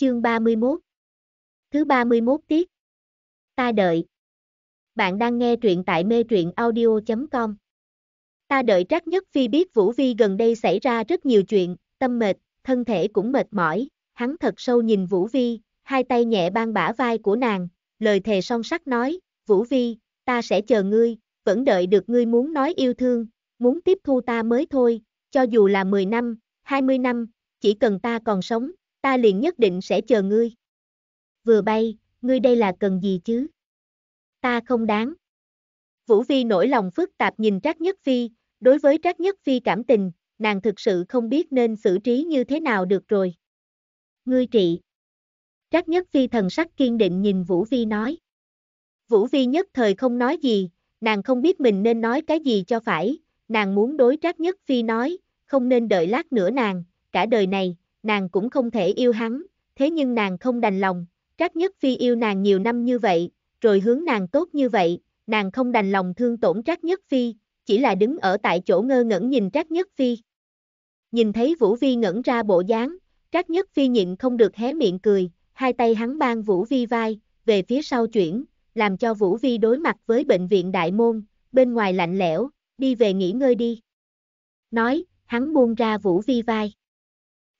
Chương 31 Thứ 31 tiết Ta đợi Bạn đang nghe truyện tại mê truyện audio.com Ta đợi trắc nhất phi biết Vũ Vi gần đây xảy ra rất nhiều chuyện, tâm mệt, thân thể cũng mệt mỏi, hắn thật sâu nhìn Vũ Vi, hai tay nhẹ ban bả vai của nàng, lời thề son sắc nói, Vũ Vi, ta sẽ chờ ngươi, vẫn đợi được ngươi muốn nói yêu thương, muốn tiếp thu ta mới thôi, cho dù là 10 năm, 20 năm, chỉ cần ta còn sống, ta liền nhất định sẽ chờ ngươi. Vừa bay, ngươi đây là cần gì chứ? Ta không đáng. Vũ Vi nổi lòng phức tạp nhìn Trác Nhất Phi, đối với Trác Nhất Phi cảm tình, nàng thực sự không biết nên xử trí như thế nào được rồi. Ngươi trị. Trác Nhất Phi thần sắc kiên định nhìn Vũ Vi nói. Vũ Vi nhất thời không nói gì, nàng không biết mình nên nói cái gì cho phải, nàng muốn đối Trác Nhất Phi nói, không nên đợi lát nữa nàng, cả đời này, nàng cũng không thể yêu hắn, thế nhưng nàng không đành lòng, Trác Nhất Phi yêu nàng nhiều năm như vậy, rồi hướng nàng tốt như vậy, nàng không đành lòng thương tổn Trác Nhất Phi, chỉ là đứng ở tại chỗ ngơ ngẩn nhìn Trác Nhất Phi. Nhìn thấy Vũ Vi ngẩn ra bộ dáng, Trác Nhất Phi nhịn không được hé miệng cười, hai tay hắn ban Vũ Vi vai, về phía sau chuyển, làm cho Vũ Vi đối mặt với bệnh viện Đại Môn, bên ngoài lạnh lẽo, đi về nghỉ ngơi đi. Nói, hắn buông ra Vũ Vi vai.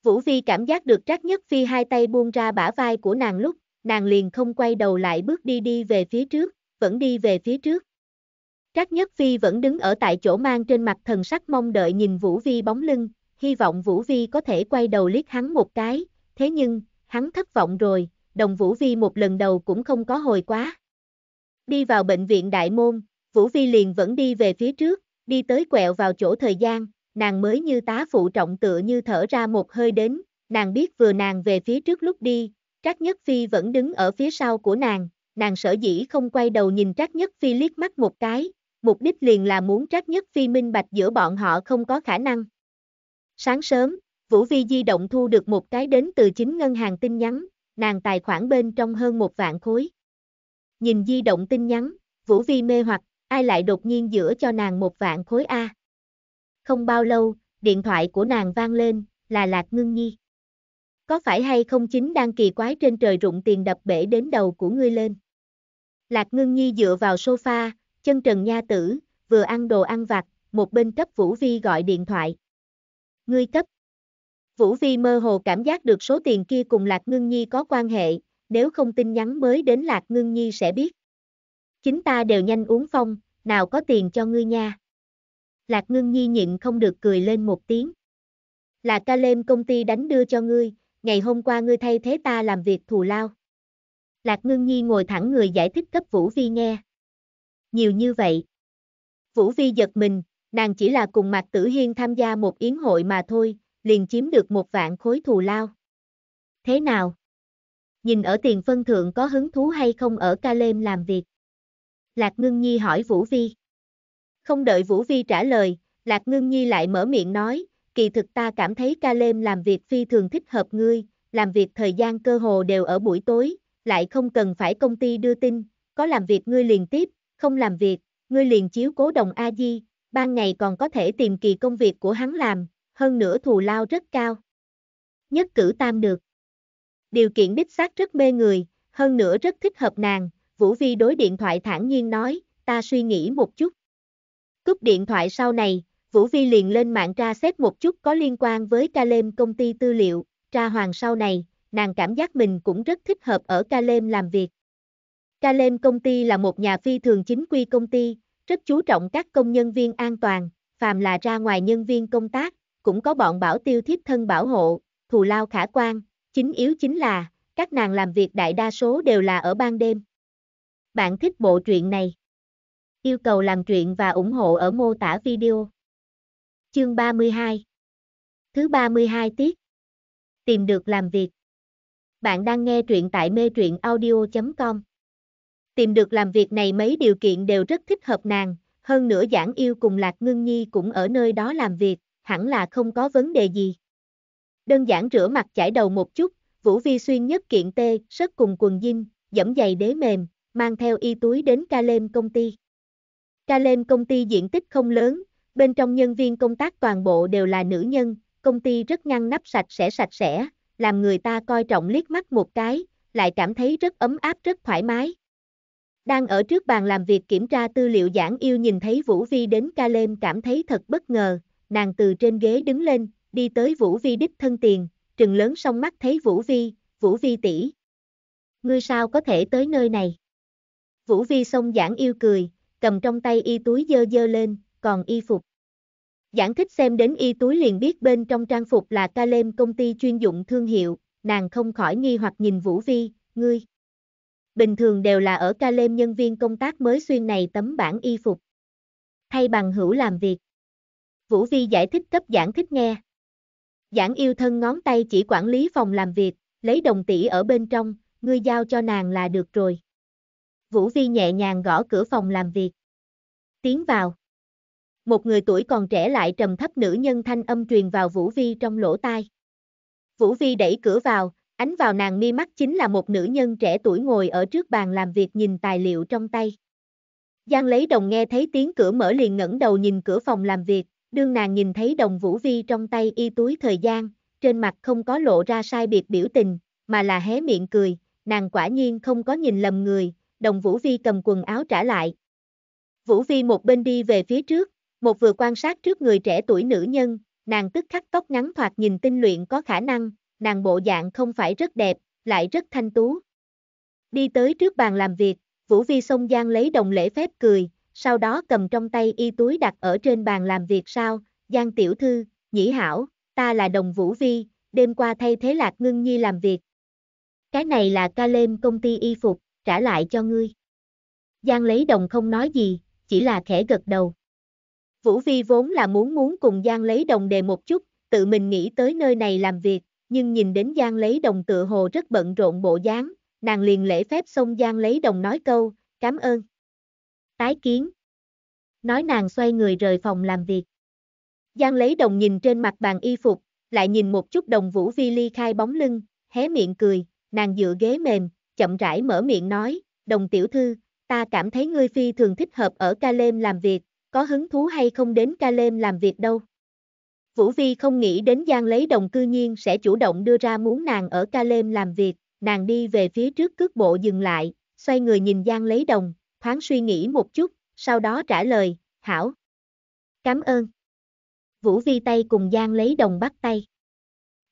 Vũ Vi cảm giác được Trác Nhất Phi hai tay buông ra bả vai của nàng lúc, nàng liền không quay đầu lại bước đi đi về phía trước, vẫn đi về phía trước. Trác Nhất Phi vẫn đứng ở tại chỗ mang trên mặt thần sắc mong đợi nhìn Vũ Vi bóng lưng, hy vọng Vũ Vi có thể quay đầu liếc hắn một cái, thế nhưng, hắn thất vọng rồi, đồng Vũ Vi một lần đầu cũng không có hồi quá. Đi vào bệnh viện Đại Môn, Vũ Vi liền vẫn đi về phía trước, đi tới quẹo vào chỗ thời gian, nàng mới như tá phụ trọng tựa như thở ra một hơi đến, nàng biết vừa nàng về phía trước lúc đi, Trác Nhất Phi vẫn đứng ở phía sau của nàng, nàng sở dĩ không quay đầu nhìn Trác Nhất Phi liếc mắt một cái, mục đích liền là muốn Trác Nhất Phi minh bạch giữa bọn họ không có khả năng. Sáng sớm, Vũ Vi di động thu được một cái đến từ chính ngân hàng tin nhắn, nàng tài khoản bên trong hơn một vạn khối. Nhìn di động tin nhắn, Vũ Vi mê hoặc, ai lại đột nhiên giữa cho nàng một vạn khối A không bao lâu, điện thoại của nàng vang lên, là Lạc Ngưng Nhi. Có phải hay không chính đang kỳ quái trên trời rụng tiền đập bể đến đầu của ngươi lên? Lạc Ngưng Nhi dựa vào sofa, chân trần nha tử, vừa ăn đồ ăn vặt, một bên cấp Vũ Vi gọi điện thoại. Ngươi cấp. Vũ Vi mơ hồ cảm giác được số tiền kia cùng Lạc Ngưng Nhi có quan hệ, nếu không tin nhắn mới đến Lạc Ngưng Nhi sẽ biết. Chính ta đều nhanh uống phong, nào có tiền cho ngươi nha. Lạc Ngưng Nhi nhịn không được cười lên một tiếng. Là ca lêm công ty đánh đưa cho ngươi, ngày hôm qua ngươi thay thế ta làm việc thù lao. Lạc Ngưng Nhi ngồi thẳng người giải thích cấp Vũ Vi nghe. Nhiều như vậy. Vũ Vi giật mình, nàng chỉ là cùng Mạc Tử Hiên tham gia một yến hội mà thôi, liền chiếm được một vạn khối thù lao. Thế nào? Nhìn ở tiền phân thượng có hứng thú hay không ở Ca Lêm làm việc? Lạc Ngưng Nhi hỏi Vũ Vi. Không đợi Vũ Vi trả lời, Lạc Ngưng Nhi lại mở miệng nói, kỳ thực ta cảm thấy ca lêm làm việc phi thường thích hợp ngươi, làm việc thời gian cơ hồ đều ở buổi tối, lại không cần phải công ty đưa tin, có làm việc ngươi liền tiếp, không làm việc, ngươi liền chiếu cố đồng A-di, ban ngày còn có thể tìm kỳ công việc của hắn làm, hơn nữa thù lao rất cao. Nhất cử tam được. Điều kiện đích xác rất mê người, hơn nữa rất thích hợp nàng, Vũ Vi đối điện thoại thản nhiên nói, ta suy nghĩ một chút. Cúp điện thoại sau này, Vũ Vi liền lên mạng tra xét một chút có liên quan với Calem công ty tư liệu, tra hoàng sau này, nàng cảm giác mình cũng rất thích hợp ở Calem làm việc. Calem công ty là một nhà phi thường chính quy công ty, rất chú trọng các công nhân viên an toàn, phàm là ra ngoài nhân viên công tác, cũng có bọn bảo tiêu thiếp thân bảo hộ, thù lao khả quan, chính yếu chính là, các nàng làm việc đại đa số đều là ở ban đêm. Bạn thích bộ truyện này? Yêu cầu làm chuyện và ủng hộ ở mô tả video. Chương 32 Thứ 32 tiết Tìm được làm việc Bạn đang nghe truyện tại mê truyện audio.com Tìm được làm việc này mấy điều kiện đều rất thích hợp nàng, hơn nữa giảng yêu cùng Lạc Ngưng Nhi cũng ở nơi đó làm việc, hẳn là không có vấn đề gì. Đơn giản rửa mặt chải đầu một chút, Vũ Vi xuyên nhất kiện tê, rất cùng quần jean, dẫm giày đế mềm, mang theo y túi đến ca lêm công ty. Kalem công ty diện tích không lớn, bên trong nhân viên công tác toàn bộ đều là nữ nhân, công ty rất ngăn nắp sạch sẽ sạch sẽ, làm người ta coi trọng liếc mắt một cái, lại cảm thấy rất ấm áp rất thoải mái. Đang ở trước bàn làm việc kiểm tra tư liệu giảng yêu nhìn thấy Vũ Vi đến Kalem cảm thấy thật bất ngờ, nàng từ trên ghế đứng lên, đi tới Vũ Vi đích thân tiền, trừng lớn song mắt thấy Vũ Vi, Vũ Vi tỷ, Ngươi sao có thể tới nơi này? Vũ Vi xông giảng yêu cười, cầm trong tay y túi dơ dơ lên, còn y phục. Giảng thích xem đến y túi liền biết bên trong trang phục là Calem công ty chuyên dụng thương hiệu, nàng không khỏi nghi hoặc nhìn Vũ Vi, ngươi. Bình thường đều là ở Calem nhân viên công tác mới xuyên này tấm bản y phục. Thay bằng hữu làm việc. Vũ Vi giải thích cấp giảng thích nghe. Giảng yêu thân ngón tay chỉ quản lý phòng làm việc, lấy đồng tỷ ở bên trong, ngươi giao cho nàng là được rồi. Vũ Vi nhẹ nhàng gõ cửa phòng làm việc. Tiến vào. Một người tuổi còn trẻ lại trầm thấp nữ nhân thanh âm truyền vào Vũ Vi trong lỗ tai. Vũ Vi đẩy cửa vào, ánh vào nàng mi mắt chính là một nữ nhân trẻ tuổi ngồi ở trước bàn làm việc nhìn tài liệu trong tay. Giang lấy đồng nghe thấy tiếng cửa mở liền ngẩng đầu nhìn cửa phòng làm việc, đương nàng nhìn thấy đồng Vũ Vi trong tay y túi thời gian, trên mặt không có lộ ra sai biệt biểu tình, mà là hé miệng cười, nàng quả nhiên không có nhìn lầm người, đồng Vũ Vi cầm quần áo trả lại. Vũ Vi một bên đi về phía trước, một vừa quan sát trước người trẻ tuổi nữ nhân, nàng tức khắc tóc ngắn thoạt nhìn tinh luyện có khả năng, nàng bộ dạng không phải rất đẹp, lại rất thanh tú. Đi tới trước bàn làm việc, Vũ Vi xông Giang lấy đồng lễ phép cười, sau đó cầm trong tay y túi đặt ở trên bàn làm việc sao, Giang tiểu thư, nhĩ hảo, ta là đồng Vũ Vi, đêm qua thay thế lạc ngưng nhi làm việc. Cái này là ca lêm công ty y phục trả lại cho ngươi. Giang lấy đồng không nói gì, chỉ là khẽ gật đầu. Vũ Vi vốn là muốn muốn cùng Giang lấy đồng đề một chút, tự mình nghĩ tới nơi này làm việc, nhưng nhìn đến Giang lấy đồng tựa hồ rất bận rộn bộ dáng, nàng liền lễ phép xông Giang lấy đồng nói câu, cảm ơn. Tái kiến. Nói nàng xoay người rời phòng làm việc. Giang lấy đồng nhìn trên mặt bàn y phục, lại nhìn một chút đồng Vũ Vi ly khai bóng lưng, hé miệng cười, nàng dựa ghế mềm, chậm rãi mở miệng nói, đồng tiểu thư, ta cảm thấy ngươi phi thường thích hợp ở Calem làm việc, có hứng thú hay không đến Calem làm việc đâu. Vũ Vi không nghĩ đến Giang lấy đồng cư nhiên sẽ chủ động đưa ra muốn nàng ở Calem làm việc, nàng đi về phía trước cước bộ dừng lại, xoay người nhìn Giang lấy đồng, thoáng suy nghĩ một chút, sau đó trả lời, hảo. Cảm ơn. Vũ Vi tay cùng Giang lấy đồng bắt tay.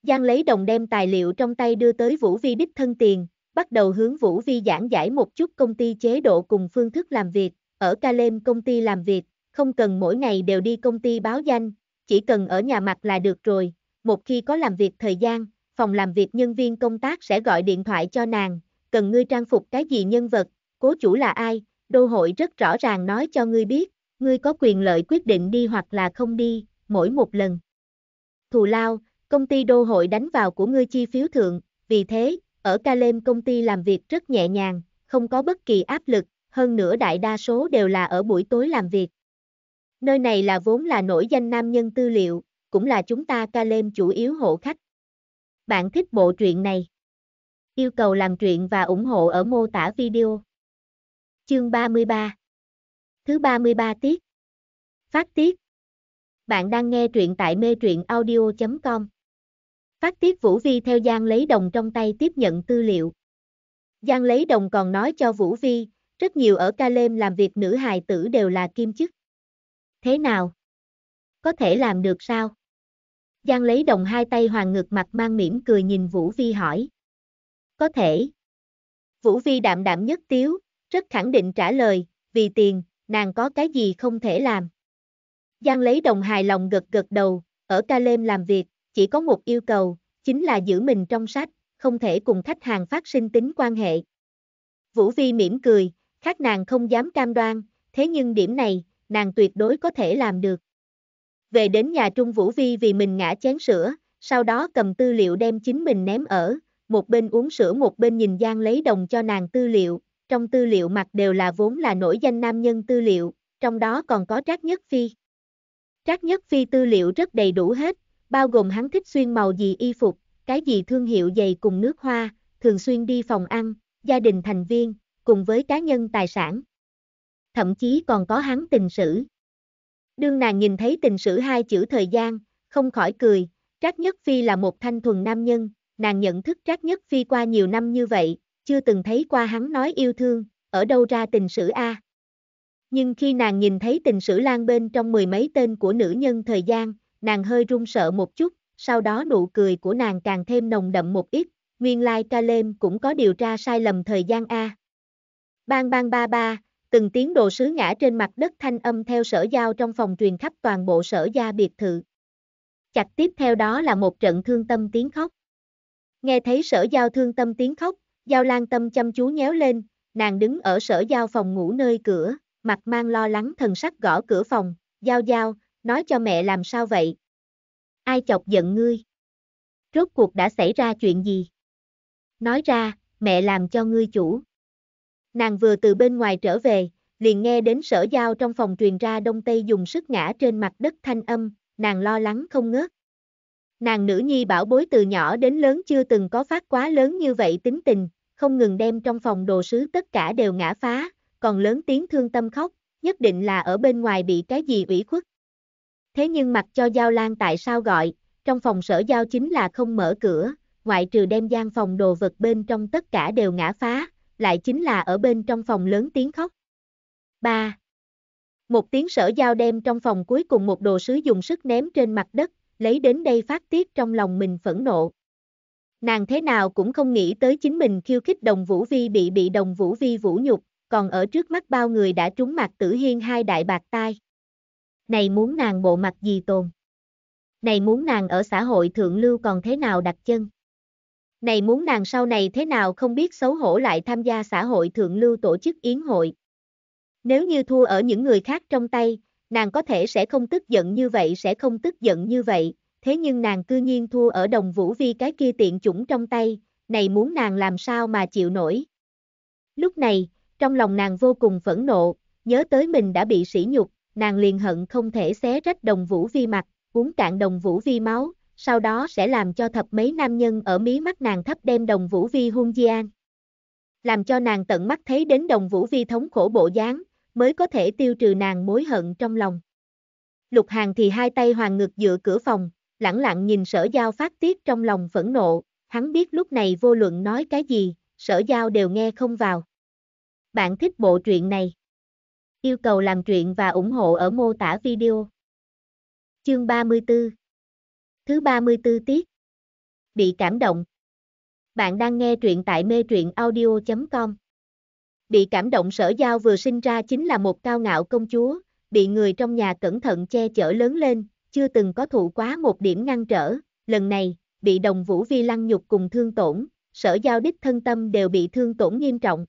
Giang lấy đồng đem tài liệu trong tay đưa tới Vũ Vi đích thân tiền, bắt đầu hướng Vũ Vi giảng giải một chút công ty chế độ cùng phương thức làm việc, ở Calem công ty làm việc, không cần mỗi ngày đều đi công ty báo danh, chỉ cần ở nhà mặt là được rồi, một khi có làm việc thời gian, phòng làm việc nhân viên công tác sẽ gọi điện thoại cho nàng, cần ngươi trang phục cái gì nhân vật, cố chủ là ai, đô hội rất rõ ràng nói cho ngươi biết, ngươi có quyền lợi quyết định đi hoặc là không đi, mỗi một lần. Thù lao, công ty đô hội đánh vào của ngươi chi phiếu thượng, vì thế, ở Calem công ty làm việc rất nhẹ nhàng, không có bất kỳ áp lực, hơn nữa đại đa số đều là ở buổi tối làm việc. Nơi này là vốn là nổi danh nam nhân tư liệu, cũng là chúng ta Calem chủ yếu hộ khách. Bạn thích bộ truyện này? Yêu cầu làm truyện và ủng hộ ở mô tả video. Chương 33 Thứ 33 tiết Phát tiết Bạn đang nghe truyện tại mê truyện audio.com Phát tiết Vũ Vi theo Giang lấy đồng trong tay tiếp nhận tư liệu. Giang lấy đồng còn nói cho Vũ Vi, rất nhiều ở Calem làm việc nữ hài tử đều là kim chức. Thế nào? Có thể làm được sao? Giang lấy đồng hai tay hoàng ngực mặt mang mỉm cười nhìn Vũ Vi hỏi. Có thể. Vũ Vi đạm đạm nhất tiếu, rất khẳng định trả lời, vì tiền, nàng có cái gì không thể làm. Giang lấy đồng hài lòng gật gật đầu, ở Calem làm việc, chỉ có một yêu cầu, chính là giữ mình trong sách, không thể cùng khách hàng phát sinh tính quan hệ. Vũ Vi mỉm cười, khác nàng không dám cam đoan, thế nhưng điểm này, nàng tuyệt đối có thể làm được. Về đến nhà Trung Vũ Vi vì mình ngã chén sữa, sau đó cầm tư liệu đem chính mình ném ở, một bên uống sữa một bên nhìn Giang lấy đồng cho nàng tư liệu, trong tư liệu mặt đều là vốn là nổi danh nam nhân tư liệu, trong đó còn có Trác Nhất Phi. Trác Nhất Phi tư liệu rất đầy đủ hết, bao gồm hắn thích xuyên màu gì y phục, cái gì thương hiệu giày cùng nước hoa, thường xuyên đi phòng ăn, gia đình thành viên, cùng với cá nhân tài sản. Thậm chí còn có hắn tình sử. Đương nàng nhìn thấy tình sử hai chữ thời gian, không khỏi cười, Trác Nhất Phi là một thanh thuần nam nhân, nàng nhận thức Trác Nhất Phi qua nhiều năm như vậy, chưa từng thấy qua hắn nói yêu thương, ở đâu ra tình sử A. Nhưng khi nàng nhìn thấy tình sử lan bên trong mười mấy tên của nữ nhân thời gian, nàng hơi run sợ một chút, sau đó nụ cười của nàng càng thêm nồng đậm một ít, nguyên lai like Calem cũng có điều tra sai lầm thời gian A. Bang bang ba ba, từng tiếng đồ sứ ngã trên mặt đất thanh âm theo sở giao trong phòng truyền khắp toàn bộ sở gia biệt thự. Chặt tiếp theo đó là một trận thương tâm tiếng khóc. Nghe thấy sở giao thương tâm tiếng khóc, giao lan tâm chăm chú nhéo lên, nàng đứng ở sở giao phòng ngủ nơi cửa, mặt mang lo lắng thần sắc gõ cửa phòng, giao giao, nói cho mẹ làm sao vậy? Ai chọc giận ngươi? Rốt cuộc đã xảy ra chuyện gì? Nói ra, mẹ làm cho ngươi chủ. Nàng vừa từ bên ngoài trở về, liền nghe đến sở giao trong phòng truyền ra đông tây dùng sức ngã trên mặt đất thanh âm, nàng lo lắng không ngớt. Nàng nữ nhi bảo bối từ nhỏ đến lớn chưa từng có phát quá lớn như vậy tính tình, không ngừng đem trong phòng đồ sứ tất cả đều ngã phá, còn lớn tiếng thương tâm khóc, nhất định là ở bên ngoài bị cái gì ủy khuất. Thế nhưng mặc cho Giao Lan tại sao gọi, trong phòng sở giao chính là không mở cửa, ngoại trừ đem gian phòng đồ vật bên trong tất cả đều ngã phá, lại chính là ở bên trong phòng lớn tiếng khóc. 3. Một tiếng sở giao đem trong phòng cuối cùng một đồ sứ dùng sức ném trên mặt đất, lấy đến đây phát tiết trong lòng mình phẫn nộ. Nàng thế nào cũng không nghĩ tới chính mình khiêu khích đồng vũ vi bị bị đồng vũ vi vũ nhục, còn ở trước mắt bao người đã trúng mặt tử hiên hai đại bạc tai này muốn nàng bộ mặt gì tồn. Này muốn nàng ở xã hội thượng lưu còn thế nào đặt chân. Này muốn nàng sau này thế nào không biết xấu hổ lại tham gia xã hội thượng lưu tổ chức yến hội. Nếu như thua ở những người khác trong tay, nàng có thể sẽ không tức giận như vậy sẽ không tức giận như vậy, thế nhưng nàng cư nhiên thua ở đồng vũ vi cái kia tiện chủng trong tay, này muốn nàng làm sao mà chịu nổi. Lúc này, trong lòng nàng vô cùng phẫn nộ, nhớ tới mình đã bị sỉ nhục, nàng liền hận không thể xé rách đồng vũ vi mặt, uống cạn đồng vũ vi máu, sau đó sẽ làm cho thập mấy nam nhân ở mí mắt nàng thấp đem đồng vũ vi hung di an. Làm cho nàng tận mắt thấy đến đồng vũ vi thống khổ bộ dáng, mới có thể tiêu trừ nàng mối hận trong lòng. Lục hàng thì hai tay hoàng ngực dựa cửa phòng, lẳng lặng nhìn sở giao phát tiết trong lòng phẫn nộ, hắn biết lúc này vô luận nói cái gì, sở giao đều nghe không vào. Bạn thích bộ truyện này. Yêu cầu làm chuyện và ủng hộ ở mô tả video. Chương 34 Thứ 34 tiết Bị cảm động Bạn đang nghe truyện tại mê truyện audio.com Bị cảm động sở giao vừa sinh ra chính là một cao ngạo công chúa, bị người trong nhà cẩn thận che chở lớn lên, chưa từng có thụ quá một điểm ngăn trở, lần này, bị đồng vũ vi lăng nhục cùng thương tổn, sở giao đích thân tâm đều bị thương tổn nghiêm trọng,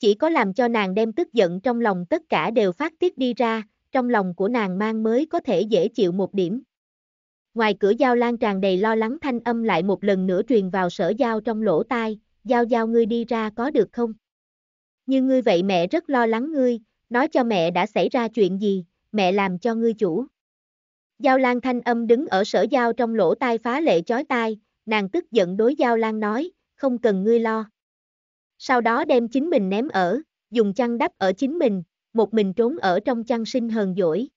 chỉ có làm cho nàng đem tức giận trong lòng tất cả đều phát tiết đi ra, trong lòng của nàng mang mới có thể dễ chịu một điểm. Ngoài cửa giao lan tràn đầy lo lắng thanh âm lại một lần nữa truyền vào sở giao trong lỗ tai, giao giao ngươi đi ra có được không? Như ngươi vậy mẹ rất lo lắng ngươi, nói cho mẹ đã xảy ra chuyện gì, mẹ làm cho ngươi chủ. Giao lan thanh âm đứng ở sở giao trong lỗ tai phá lệ chói tai, nàng tức giận đối giao lan nói, không cần ngươi lo sau đó đem chính mình ném ở, dùng chăn đắp ở chính mình, một mình trốn ở trong chăn sinh hờn dỗi.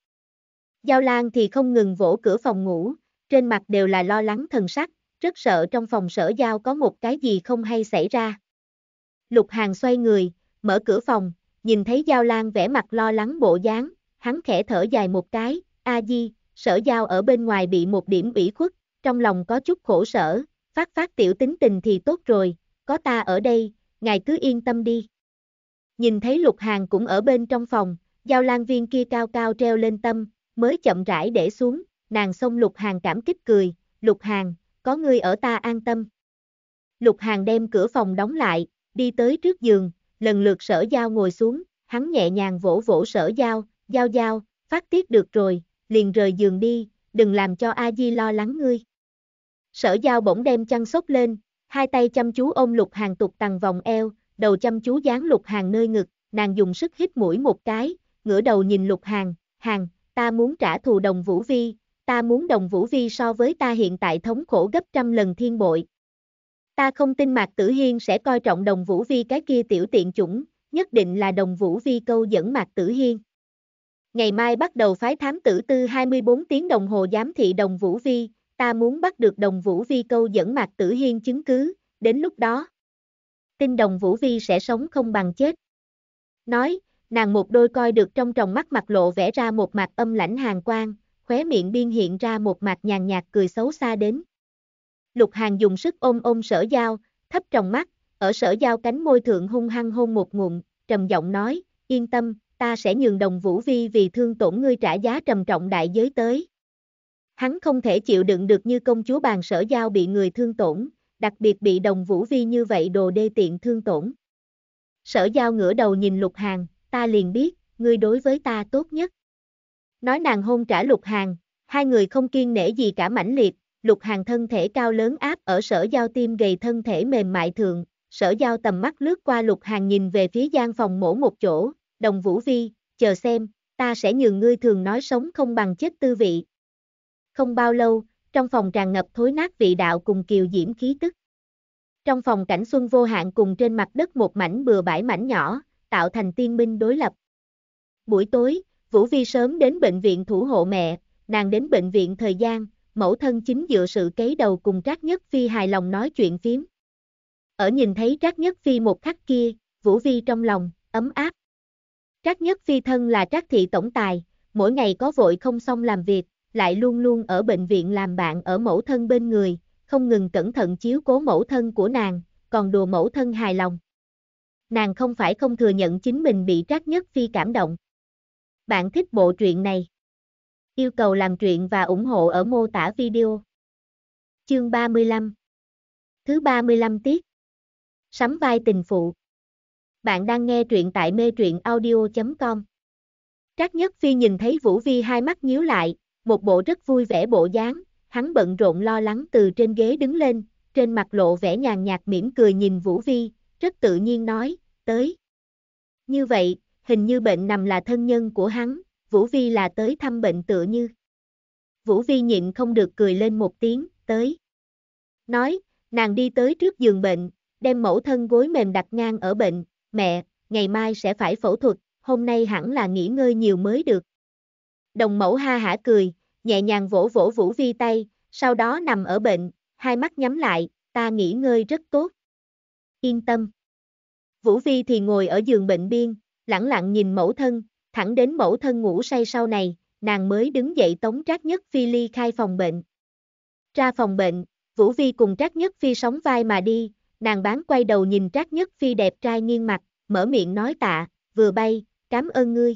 Giao Lan thì không ngừng vỗ cửa phòng ngủ, trên mặt đều là lo lắng thần sắc, rất sợ trong phòng sở giao có một cái gì không hay xảy ra. Lục Hàng xoay người, mở cửa phòng, nhìn thấy Giao Lan vẻ mặt lo lắng bộ dáng, hắn khẽ thở dài một cái, a di, sở giao ở bên ngoài bị một điểm ủy khuất, trong lòng có chút khổ sở, phát phát tiểu tính tình thì tốt rồi, có ta ở đây, ngài cứ yên tâm đi. Nhìn thấy lục hàng cũng ở bên trong phòng, giao lan viên kia cao cao treo lên tâm, mới chậm rãi để xuống, nàng xông lục hàng cảm kích cười, lục hàng, có ngươi ở ta an tâm. Lục hàng đem cửa phòng đóng lại, đi tới trước giường, lần lượt sở giao ngồi xuống, hắn nhẹ nhàng vỗ vỗ sở giao, giao giao, phát tiết được rồi, liền rời giường đi, đừng làm cho A Di lo lắng ngươi. Sở giao bỗng đem chăn sốt lên, hai tay chăm chú ôm lục hàng tục tằng vòng eo, đầu chăm chú dán lục hàng nơi ngực, nàng dùng sức hít mũi một cái, ngửa đầu nhìn lục hàng, hàng, ta muốn trả thù đồng vũ vi, ta muốn đồng vũ vi so với ta hiện tại thống khổ gấp trăm lần thiên bội. Ta không tin Mạc Tử Hiên sẽ coi trọng đồng vũ vi cái kia tiểu tiện chủng, nhất định là đồng vũ vi câu dẫn Mạc Tử Hiên. Ngày mai bắt đầu phái thám tử tư 24 tiếng đồng hồ giám thị đồng vũ vi, ta muốn bắt được đồng Vũ Vi câu dẫn Mạc Tử Hiên chứng cứ, đến lúc đó. Tin đồng Vũ Vi sẽ sống không bằng chết. Nói, nàng một đôi coi được trong tròng mắt mặt lộ vẽ ra một mặt âm lãnh hàng quang, khóe miệng biên hiện ra một mặt nhàn nhạt cười xấu xa đến. Lục Hàng dùng sức ôm ôm sở dao, thấp tròng mắt, ở sở dao cánh môi thượng hung hăng hôn một ngụm, trầm giọng nói, yên tâm, ta sẽ nhường đồng Vũ Vi vì thương tổn ngươi trả giá trầm trọng đại giới tới. Hắn không thể chịu đựng được như công chúa bàn sở giao bị người thương tổn, đặc biệt bị đồng vũ vi như vậy đồ đê tiện thương tổn. Sở giao ngửa đầu nhìn lục hàng, ta liền biết, ngươi đối với ta tốt nhất. Nói nàng hôn trả lục hàng, hai người không kiên nể gì cả mãnh liệt, lục hàng thân thể cao lớn áp ở sở giao tim gầy thân thể mềm mại thường, sở giao tầm mắt lướt qua lục hàng nhìn về phía gian phòng mổ một chỗ, đồng vũ vi, chờ xem, ta sẽ nhường ngươi thường nói sống không bằng chết tư vị, không bao lâu, trong phòng tràn ngập thối nát vị đạo cùng kiều diễm khí tức. Trong phòng cảnh xuân vô hạn cùng trên mặt đất một mảnh bừa bãi mảnh nhỏ, tạo thành tiên minh đối lập. Buổi tối, Vũ Vi sớm đến bệnh viện thủ hộ mẹ, nàng đến bệnh viện thời gian, mẫu thân chính dựa sự cấy đầu cùng Trác Nhất Phi hài lòng nói chuyện phím. Ở nhìn thấy Trác Nhất Phi một khắc kia, Vũ Vi trong lòng, ấm áp. Trác Nhất Phi thân là Trác Thị Tổng Tài, mỗi ngày có vội không xong làm việc, lại luôn luôn ở bệnh viện làm bạn ở mẫu thân bên người, không ngừng cẩn thận chiếu cố mẫu thân của nàng, còn đùa mẫu thân hài lòng. Nàng không phải không thừa nhận chính mình bị trác nhất phi cảm động. Bạn thích bộ truyện này? Yêu cầu làm truyện và ủng hộ ở mô tả video. Chương 35 Thứ 35 tiết Sắm vai tình phụ Bạn đang nghe truyện tại mê truyện audio.com Trác Nhất Phi nhìn thấy Vũ Vi hai mắt nhíu lại, một bộ rất vui vẻ bộ dáng, hắn bận rộn lo lắng từ trên ghế đứng lên, trên mặt lộ vẻ nhàn nhạt mỉm cười nhìn Vũ Vi, rất tự nhiên nói, tới. Như vậy, hình như bệnh nằm là thân nhân của hắn, Vũ Vi là tới thăm bệnh tựa như. Vũ Vi nhịn không được cười lên một tiếng, tới. Nói, nàng đi tới trước giường bệnh, đem mẫu thân gối mềm đặt ngang ở bệnh, mẹ, ngày mai sẽ phải phẫu thuật, hôm nay hẳn là nghỉ ngơi nhiều mới được. Đồng mẫu ha hả cười, nhẹ nhàng vỗ vỗ Vũ Vi tay, sau đó nằm ở bệnh, hai mắt nhắm lại, ta nghỉ ngơi rất tốt. Yên tâm. Vũ Vi thì ngồi ở giường bệnh biên, lẳng lặng nhìn mẫu thân, thẳng đến mẫu thân ngủ say sau này, nàng mới đứng dậy tống Trác Nhất Phi ly khai phòng bệnh. Ra phòng bệnh, Vũ Vi cùng Trác Nhất Phi sóng vai mà đi, nàng bán quay đầu nhìn Trác Nhất Phi đẹp trai nghiêng mặt, mở miệng nói tạ, vừa bay, cảm ơn ngươi.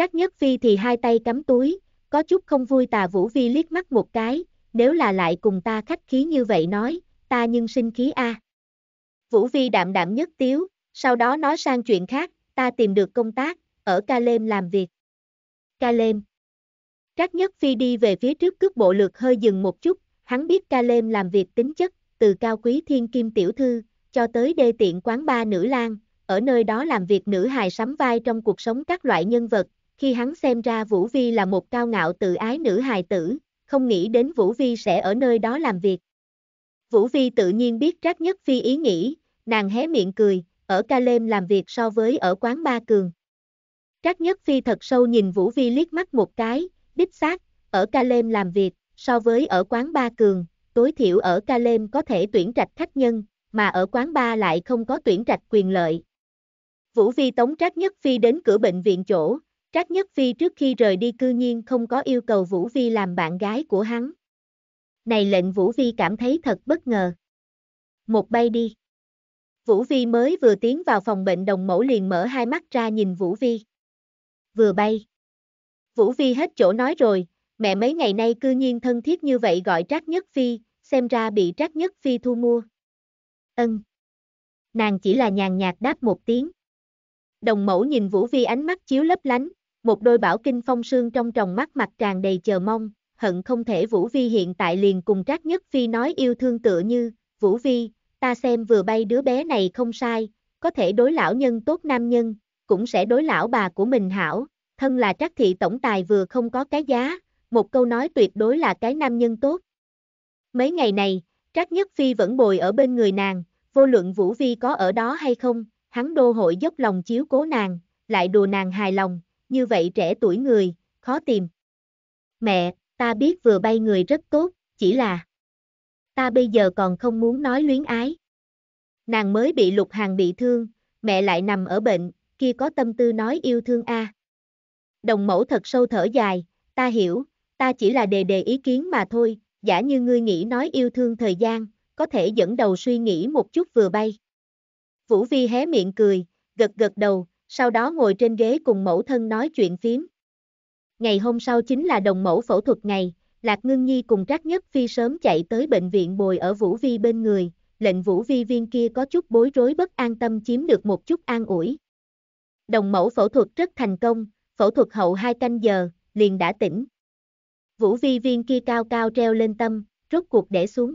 Trác Nhất Phi thì hai tay cắm túi, có chút không vui tà Vũ Vi liếc mắt một cái, nếu là lại cùng ta khách khí như vậy nói, ta nhưng sinh khí a. Vũ Vi đạm đạm nhất tiếu, sau đó nói sang chuyện khác, ta tìm được công tác, ở Ca Lêm làm việc. Ca Lêm. Trác Nhất Phi đi về phía trước cước bộ lượt hơi dừng một chút, hắn biết Ca Lêm làm việc tính chất, từ cao quý thiên kim tiểu thư, cho tới đê tiện quán ba nữ lang, ở nơi đó làm việc nữ hài sắm vai trong cuộc sống các loại nhân vật, khi hắn xem ra Vũ Vi là một cao ngạo tự ái nữ hài tử, không nghĩ đến Vũ Vi sẽ ở nơi đó làm việc. Vũ Vi tự nhiên biết Trác Nhất Phi ý nghĩ, nàng hé miệng cười, ở Ca Lêm làm việc so với ở quán Ba Cường. Trác Nhất Phi thật sâu nhìn Vũ Vi liếc mắt một cái, đích xác, ở Ca Lêm làm việc, so với ở quán Ba Cường, tối thiểu ở Ca Lêm có thể tuyển trạch khách nhân, mà ở quán Ba lại không có tuyển trạch quyền lợi. Vũ Vi tống Trác Nhất Phi đến cửa bệnh viện chỗ, Trác Nhất Phi trước khi rời đi cư nhiên không có yêu cầu Vũ Vi làm bạn gái của hắn. Này lệnh Vũ Vi cảm thấy thật bất ngờ. Một bay đi. Vũ Vi mới vừa tiến vào phòng bệnh đồng mẫu liền mở hai mắt ra nhìn Vũ Vi. Vừa bay. Vũ Vi hết chỗ nói rồi, mẹ mấy ngày nay cư nhiên thân thiết như vậy gọi Trác Nhất Phi, xem ra bị Trác Nhất Phi thu mua. Ân. Nàng chỉ là nhàn nhạt đáp một tiếng. Đồng mẫu nhìn Vũ Vi ánh mắt chiếu lấp lánh, một đôi bảo kinh phong sương trong tròng mắt mặt tràn đầy chờ mong, hận không thể Vũ Vi hiện tại liền cùng Trác Nhất Phi nói yêu thương tựa như, Vũ Vi, ta xem vừa bay đứa bé này không sai, có thể đối lão nhân tốt nam nhân, cũng sẽ đối lão bà của mình hảo, thân là Trác Thị Tổng Tài vừa không có cái giá, một câu nói tuyệt đối là cái nam nhân tốt. Mấy ngày này, Trác Nhất Phi vẫn bồi ở bên người nàng, vô luận Vũ Vi có ở đó hay không, hắn đô hội dốc lòng chiếu cố nàng, lại đùa nàng hài lòng, như vậy trẻ tuổi người, khó tìm. Mẹ, ta biết vừa bay người rất tốt, chỉ là ta bây giờ còn không muốn nói luyến ái. Nàng mới bị lục hàng bị thương, mẹ lại nằm ở bệnh, kia có tâm tư nói yêu thương a. À. Đồng mẫu thật sâu thở dài, ta hiểu, ta chỉ là đề đề ý kiến mà thôi, giả như ngươi nghĩ nói yêu thương thời gian, có thể dẫn đầu suy nghĩ một chút vừa bay. Vũ Vi hé miệng cười, gật gật đầu, sau đó ngồi trên ghế cùng mẫu thân nói chuyện phím. Ngày hôm sau chính là đồng mẫu phẫu thuật ngày, Lạc Ngưng Nhi cùng Trác Nhất Phi sớm chạy tới bệnh viện bồi ở Vũ Vi bên người, lệnh Vũ Vi viên kia có chút bối rối bất an tâm chiếm được một chút an ủi. Đồng mẫu phẫu thuật rất thành công, phẫu thuật hậu hai canh giờ, liền đã tỉnh. Vũ Vi viên kia cao cao treo lên tâm, rốt cuộc để xuống.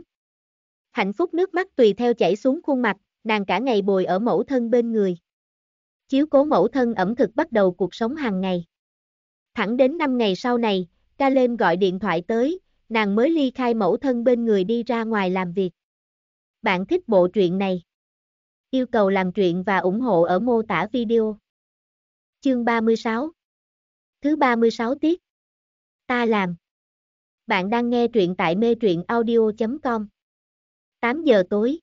Hạnh phúc nước mắt tùy theo chảy xuống khuôn mặt, nàng cả ngày bồi ở mẫu thân bên người. Chiếu cố mẫu thân ẩm thực bắt đầu cuộc sống hàng ngày. Thẳng đến 5 ngày sau này, Kalem gọi điện thoại tới, nàng mới ly khai mẫu thân bên người đi ra ngoài làm việc. Bạn thích bộ truyện này? Yêu cầu làm truyện và ủng hộ ở mô tả video. Chương 36 Thứ 36 tiết Ta làm Bạn đang nghe truyện tại mê truyện audio.com 8 giờ tối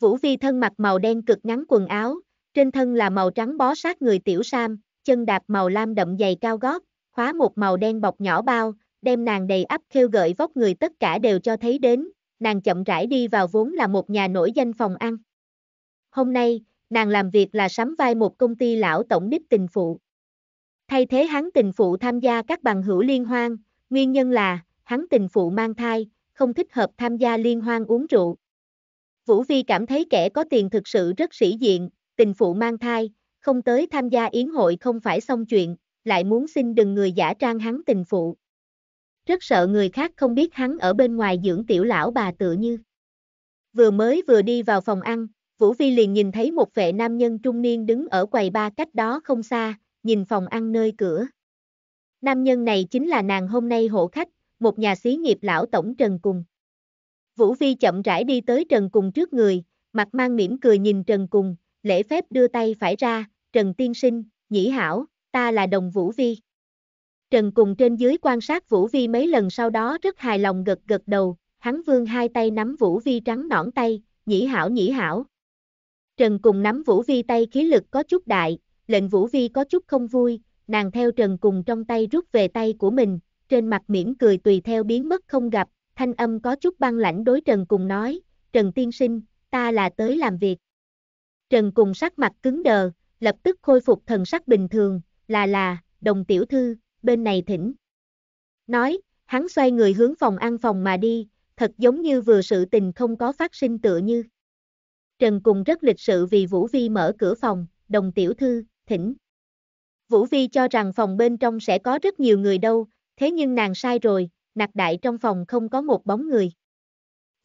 Vũ Vi thân mặc màu đen cực ngắn quần áo, trên thân là màu trắng bó sát người tiểu Sam, chân đạp màu lam đậm dày cao gót, khóa một màu đen bọc nhỏ bao, đem nàng đầy ắp khêu gợi vóc người tất cả đều cho thấy đến, nàng chậm rãi đi vào vốn là một nhà nổi danh phòng ăn. Hôm nay, nàng làm việc là sắm vai một công ty lão tổng đích tình phụ. Thay thế hắn tình phụ tham gia các bằng hữu liên hoan, nguyên nhân là, hắn tình phụ mang thai, không thích hợp tham gia liên hoan uống rượu. Vũ Vi cảm thấy kẻ có tiền thực sự rất sĩ diện, tình phụ mang thai, không tới tham gia yến hội không phải xong chuyện, lại muốn xin đừng người giả trang hắn tình phụ. Rất sợ người khác không biết hắn ở bên ngoài dưỡng tiểu lão bà tựa như. Vừa mới vừa đi vào phòng ăn, Vũ Vi liền nhìn thấy một vệ nam nhân trung niên đứng ở quầy ba cách đó không xa, nhìn phòng ăn nơi cửa. Nam nhân này chính là nàng hôm nay hộ khách, một nhà xí nghiệp lão tổng Trần Cùng. Vũ Vi chậm rãi đi tới Trần Cùng trước người, mặt mang mỉm cười nhìn Trần Cùng, lễ phép đưa tay phải ra, Trần Tiên Sinh, nhĩ hảo, ta là đồng Vũ Vi. Trần cùng trên dưới quan sát Vũ Vi mấy lần sau đó rất hài lòng gật gật đầu, hắn vương hai tay nắm Vũ Vi trắng nõn tay, nhĩ hảo nhĩ hảo. Trần cùng nắm Vũ Vi tay khí lực có chút đại, lệnh Vũ Vi có chút không vui, nàng theo Trần cùng trong tay rút về tay của mình, trên mặt mỉm cười tùy theo biến mất không gặp, thanh âm có chút băng lãnh đối Trần cùng nói, Trần tiên sinh, ta là tới làm việc. Trần cùng sắc mặt cứng đờ, lập tức khôi phục thần sắc bình thường, là là, đồng tiểu thư, bên này thỉnh. Nói, hắn xoay người hướng phòng ăn phòng mà đi, thật giống như vừa sự tình không có phát sinh tựa như. Trần cùng rất lịch sự vì Vũ Vi mở cửa phòng, đồng tiểu thư, thỉnh. Vũ Vi cho rằng phòng bên trong sẽ có rất nhiều người đâu, thế nhưng nàng sai rồi, nạc đại trong phòng không có một bóng người.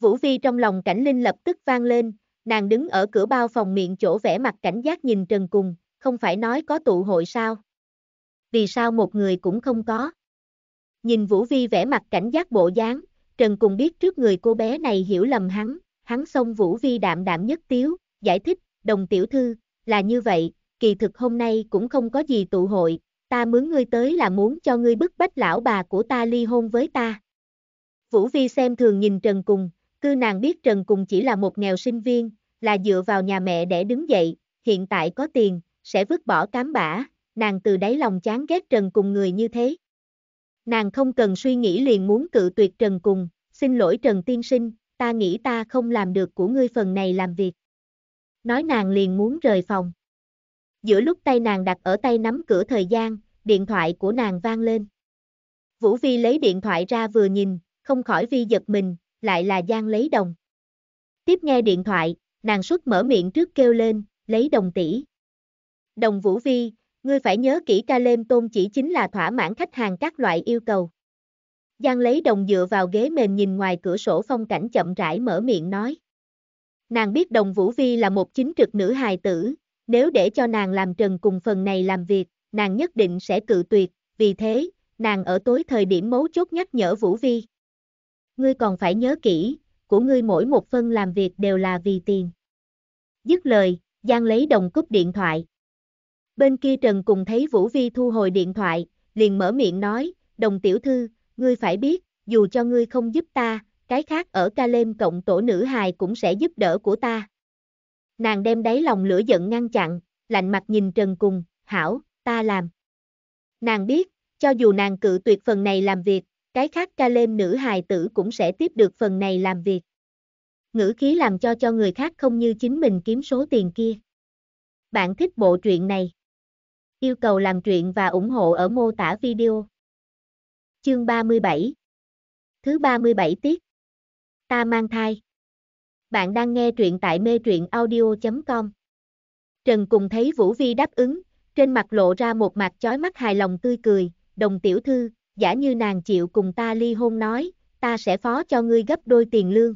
Vũ Vi trong lòng cảnh linh lập tức vang lên, Nàng đứng ở cửa bao phòng miệng chỗ vẽ mặt cảnh giác nhìn Trần Cùng, không phải nói có tụ hội sao? Vì sao một người cũng không có? Nhìn Vũ Vi vẽ mặt cảnh giác bộ dáng, Trần Cùng biết trước người cô bé này hiểu lầm hắn, hắn xông Vũ Vi đạm đạm nhất tiếu, giải thích, đồng tiểu thư, là như vậy, kỳ thực hôm nay cũng không có gì tụ hội, ta mướn ngươi tới là muốn cho ngươi bức bách lão bà của ta ly hôn với ta. Vũ Vi xem thường nhìn Trần Cùng, Cư nàng biết Trần cùng chỉ là một nghèo sinh viên, là dựa vào nhà mẹ để đứng dậy, hiện tại có tiền, sẽ vứt bỏ cám bã, nàng từ đáy lòng chán ghét Trần cùng người như thế. Nàng không cần suy nghĩ liền muốn cự tuyệt Trần cùng, xin lỗi Trần tiên sinh, ta nghĩ ta không làm được của ngươi phần này làm việc. Nói nàng liền muốn rời phòng. Giữa lúc tay nàng đặt ở tay nắm cửa thời gian, điện thoại của nàng vang lên. Vũ Vi lấy điện thoại ra vừa nhìn, không khỏi Vi giật mình, lại là Giang lấy đồng. Tiếp nghe điện thoại, nàng suốt mở miệng trước kêu lên, lấy đồng tỷ. Đồng Vũ Vi, ngươi phải nhớ kỹ ca lêm tôn chỉ chính là thỏa mãn khách hàng các loại yêu cầu. Giang lấy đồng dựa vào ghế mềm nhìn ngoài cửa sổ phong cảnh chậm rãi mở miệng nói. Nàng biết đồng Vũ Vi là một chính trực nữ hài tử, nếu để cho nàng làm trần cùng phần này làm việc, nàng nhất định sẽ cự tuyệt, vì thế, nàng ở tối thời điểm mấu chốt nhắc nhở Vũ Vi ngươi còn phải nhớ kỹ, của ngươi mỗi một phân làm việc đều là vì tiền. Dứt lời, Giang lấy đồng cúp điện thoại. Bên kia Trần cùng thấy Vũ Vi thu hồi điện thoại, liền mở miệng nói, đồng tiểu thư, ngươi phải biết, dù cho ngươi không giúp ta, cái khác ở ca lêm cộng tổ nữ hài cũng sẽ giúp đỡ của ta. Nàng đem đáy lòng lửa giận ngăn chặn, lạnh mặt nhìn Trần cùng, hảo, ta làm. Nàng biết, cho dù nàng cự tuyệt phần này làm việc, cái khác lêm nữ hài tử cũng sẽ tiếp được phần này làm việc. Ngữ khí làm cho cho người khác không như chính mình kiếm số tiền kia. Bạn thích bộ truyện này? Yêu cầu làm truyện và ủng hộ ở mô tả video. Chương 37 Thứ 37 tiết Ta mang thai Bạn đang nghe truyện tại mê truyện audio.com Trần cùng thấy Vũ Vi đáp ứng, trên mặt lộ ra một mặt chói mắt hài lòng tươi cười, đồng tiểu thư, giả như nàng chịu cùng ta ly hôn nói, ta sẽ phó cho ngươi gấp đôi tiền lương.